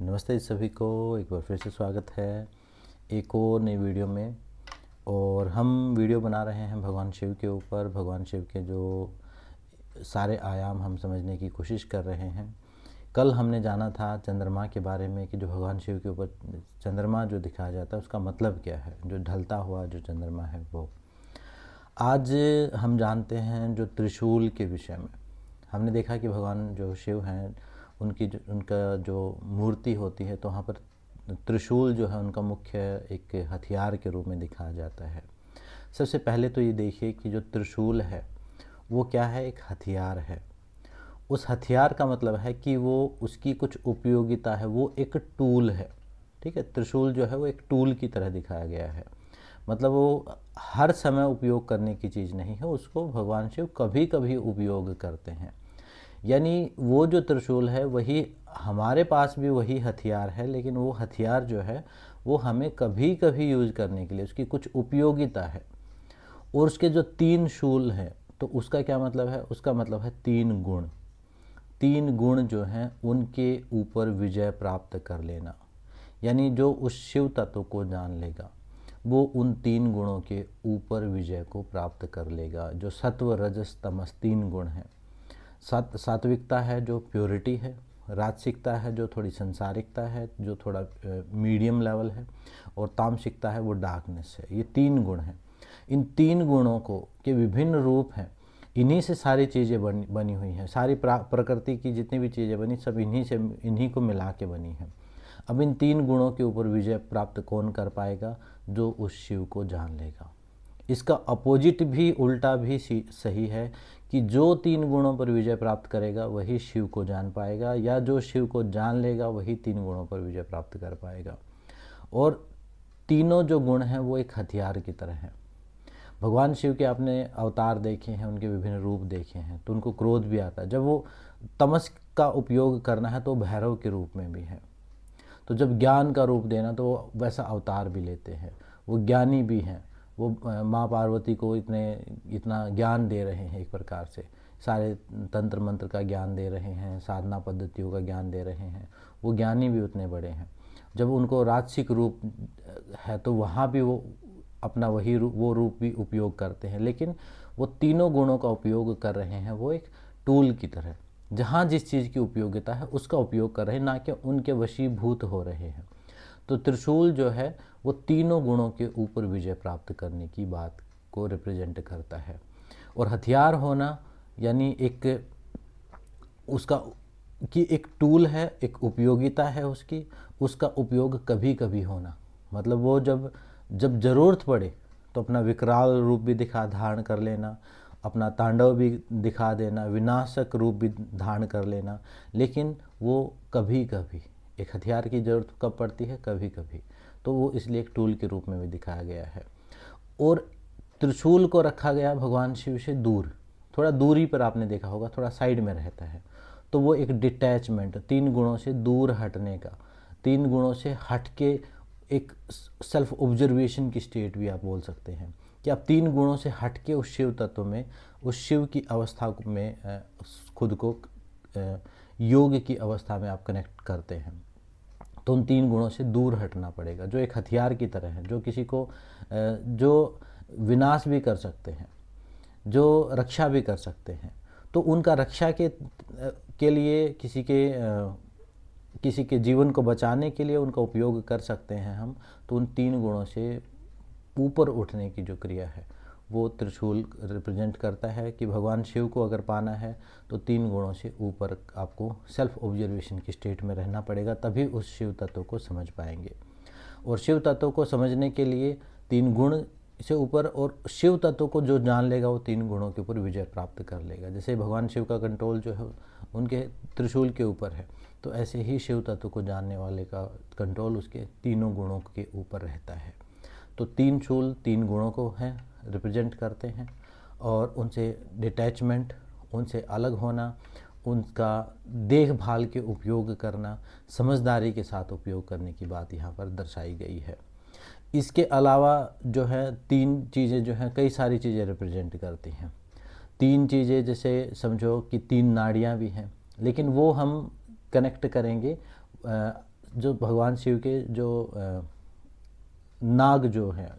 नमस्ते सभी को एक बार फिर से स्वागत है एक और नई वीडियो में और हम वीडियो बना रहे हैं भगवान शिव के ऊपर भगवान शिव के जो सारे आयाम हम समझने की कोशिश कर रहे हैं कल हमने जाना था चंद्रमा के बारे में कि जो भगवान शिव के ऊपर चंद्रमा जो दिखाया जाता है उसका मतलब क्या है जो ढलता हुआ जो चंद्रमा है वो आज हम जानते हैं जो त्रिशूल के विषय में हमने देखा कि भगवान जो शिव हैं उनकी जो उनका जो मूर्ति होती है तो वहाँ पर त्रिशूल जो है उनका मुख्य एक हथियार के रूप में दिखाया जाता है सबसे पहले तो ये देखिए कि जो त्रिशूल है वो क्या है एक हथियार है उस हथियार का मतलब है कि वो उसकी कुछ उपयोगिता है वो एक टूल है ठीक है त्रिशूल जो है वो एक टूल की तरह दिखाया गया है मतलब वो हर समय उपयोग करने की चीज़ नहीं है उसको भगवान शिव कभी कभी उपयोग करते हैं यानी वो जो त्रिशूल है वही हमारे पास भी वही हथियार है लेकिन वो हथियार जो है वो हमें कभी कभी यूज़ करने के लिए उसकी कुछ उपयोगिता है और उसके जो तीन शूल हैं तो उसका क्या मतलब है उसका मतलब है तीन गुण तीन गुण जो हैं उनके ऊपर विजय प्राप्त कर लेना यानी जो उस शिव तत्व को जान लेगा वो उन तीन गुणों के ऊपर विजय को प्राप्त कर लेगा जो सत्व रजस तमस तीन गुण हैं सात सात्विकता है जो प्योरिटी है राजसिकता है जो थोड़ी संसारिकता है जो थोड़ा मीडियम लेवल है और तामसिकता है वो डार्कनेस है ये तीन गुण हैं इन तीन गुणों को के विभिन्न रूप हैं इन्हीं से सारी चीज़ें बनी बनी हुई हैं सारी प्रकृति की जितनी भी चीज़ें बनी सब इन्हीं से इन्हीं को मिला के बनी हैं अब इन तीन गुणों के ऊपर विजय प्राप्त कौन कर पाएगा जो उस शिव को जान लेगा इसका अपोजिट भी उल्टा भी सही है कि जो तीन गुणों पर विजय प्राप्त करेगा वही शिव को जान पाएगा या जो शिव को जान लेगा वही तीन गुणों पर विजय प्राप्त कर पाएगा और तीनों जो गुण हैं वो एक हथियार की तरह हैं भगवान शिव के आपने अवतार देखे हैं उनके विभिन्न रूप देखे हैं तो उनको क्रोध भी आता है जब वो तमस का उपयोग करना है तो भैरव के रूप में भी है तो जब ज्ञान का रूप देना तो वैसा अवतार भी लेते हैं वो ज्ञानी भी हैं वो माँ पार्वती को इतने इतना ज्ञान दे रहे हैं एक प्रकार से सारे तंत्र मंत्र का ज्ञान दे रहे हैं साधना पद्धतियों का ज्ञान दे रहे हैं वो ज्ञानी भी उतने बड़े हैं जब उनको राजसिक रूप है तो वहाँ भी वो अपना वही रूप वो रूप भी उपयोग करते हैं लेकिन वो तीनों गुणों का उपयोग कर रहे हैं वो एक टूल की तरह जहाँ जिस चीज़ की उपयोगिता है उसका उपयोग कर रहे हैं ना कि उनके वशीभूत हो रहे हैं तो त्रिशूल जो है वो तीनों गुणों के ऊपर विजय प्राप्त करने की बात को रिप्रेजेंट करता है और हथियार होना यानी एक उसका कि एक टूल है एक उपयोगिता है उसकी उसका उपयोग कभी कभी होना मतलब वो जब जब ज़रूरत पड़े तो अपना विकराल रूप भी दिखा धारण कर लेना अपना तांडव भी दिखा देना विनाशक रूप भी धारण कर लेना लेकिन वो कभी कभी एक हथियार की ज़रूरत कब पड़ती है कभी कभी तो वो इसलिए एक टूल के रूप में भी दिखाया गया है और त्रिशूल को रखा गया भगवान शिव से दूर थोड़ा दूरी पर आपने देखा होगा थोड़ा साइड में रहता है तो वो एक डिटैचमेंट तीन गुणों से दूर हटने का तीन गुणों से हट के एक सेल्फ ऑब्जर्वेशन की स्टेट भी आप बोल सकते हैं कि आप तीन गुणों से हट के उस शिव तत्व में उस शिव की अवस्था में खुद को योग की अवस्था में आप कनेक्ट करते हैं तो उन तीन गुणों से दूर हटना पड़ेगा जो एक हथियार की तरह है जो किसी को जो विनाश भी कर सकते हैं जो रक्षा भी कर सकते हैं तो उनका रक्षा के के लिए किसी के किसी के जीवन को बचाने के लिए उनका उपयोग कर सकते हैं हम तो उन तीन गुणों से ऊपर उठने की जो क्रिया है वो त्रिशूल रिप्रेजेंट करता है कि भगवान शिव को अगर पाना है तो तीन गुणों से ऊपर आपको सेल्फ ऑब्जर्वेशन की स्टेट में रहना पड़ेगा तभी उस शिव तत्व को समझ पाएंगे और शिव तत्व को समझने के लिए तीन गुण से ऊपर और शिव तत्व को जो जान लेगा वो तीन गुणों के ऊपर विजय प्राप्त कर लेगा जैसे भगवान शिव का कंट्रोल जो है उनके त्रिशूल के ऊपर है तो ऐसे ही शिव तत्व को जानने वाले का कंट्रोल उसके तीनों गुणों के ऊपर रहता है तो तीन शूल तीन गुणों को है रिप्रेजेंट करते हैं और उनसे डिटैचमेंट उनसे अलग होना उनका देखभाल के उपयोग करना समझदारी के साथ उपयोग करने की बात यहाँ पर दर्शाई गई है इसके अलावा जो है तीन चीज़ें जो हैं कई सारी चीज़ें रिप्रेजेंट करती हैं तीन चीज़ें जैसे समझो कि तीन नाड़ियाँ भी हैं लेकिन वो हम कनेक्ट करेंगे जो भगवान शिव के जो नाग जो हैं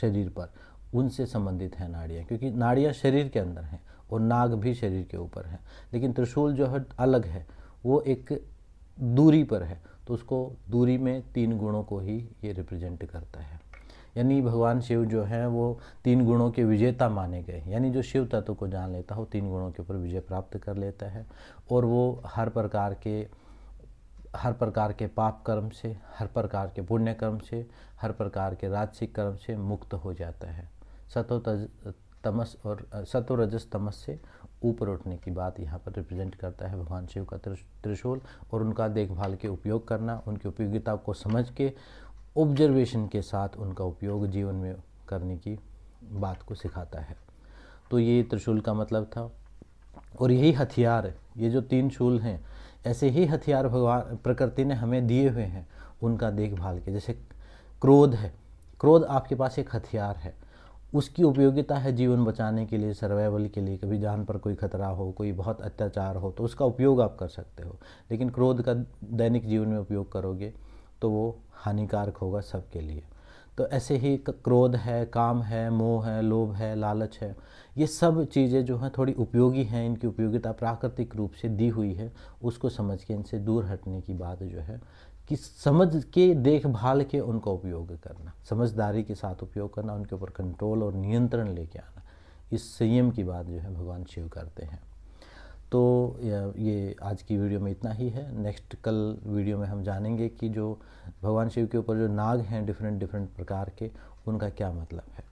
शरीर पर उनसे संबंधित हैं नाड़ियाँ क्योंकि नाड़ियाँ शरीर के अंदर हैं और नाग भी शरीर के ऊपर हैं लेकिन त्रिशूल जो है अलग है वो एक दूरी पर है तो उसको दूरी में तीन गुणों को ही ये रिप्रेजेंट करता है यानी भगवान शिव जो हैं वो तीन गुणों के विजेता माने गए यानी जो शिव तत्व को जान लेता है वो तीन गुणों के ऊपर विजय प्राप्त कर लेता है और वो हर प्रकार के हर प्रकार के पाप कर्म से हर प्रकार के पुण्य कर्म से हर प्रकार के राजसिक कर्म से मुक्त हो जाता है सतो तमस और सतो रजस तमस से ऊपर उठने की बात यहाँ पर रिप्रेजेंट करता है भगवान शिव का त्रिशूल और उनका देखभाल के उपयोग करना उनकी उपयोगिता को समझ के ऑब्जर्वेशन के साथ उनका उपयोग जीवन में करने की बात को सिखाता है तो ये त्रिशूल का मतलब था और यही हथियार ये जो तीन शूल हैं ऐसे ही हथियार भगवान प्रकृति ने हमें दिए हुए हैं उनका देखभाल के जैसे क्रोध है क्रोध आपके पास एक हथियार है उसकी उपयोगिता है जीवन बचाने के लिए सर्वाइवल के लिए कभी जान पर कोई खतरा हो कोई बहुत अत्याचार हो तो उसका उपयोग आप कर सकते हो लेकिन क्रोध का दैनिक जीवन में उपयोग करोगे तो वो हानिकारक होगा सबके लिए तो ऐसे ही क्रोध है काम है मोह है लोभ है लालच है ये सब चीज़ें जो हैं थोड़ी उपयोगी हैं इनकी उपयोगिता प्राकृतिक रूप से दी हुई है उसको समझ के इनसे दूर हटने की बात जो है कि समझ के देखभाल के उनका उपयोग करना समझदारी के साथ उपयोग करना उनके ऊपर कंट्रोल और नियंत्रण लेके आना इस संयम की बात जो है भगवान शिव करते हैं तो ये आज की वीडियो में इतना ही है नेक्स्ट कल वीडियो में हम जानेंगे कि जो भगवान शिव के ऊपर जो नाग हैं डिफरेंट डिफरेंट प्रकार के उनका क्या मतलब है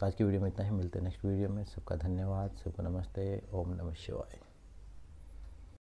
तो आज की वीडियो में इतना ही मिलते हैं नेक्स्ट वीडियो में सबका धन्यवाद सबको नमस्ते ओम नमः शिवाय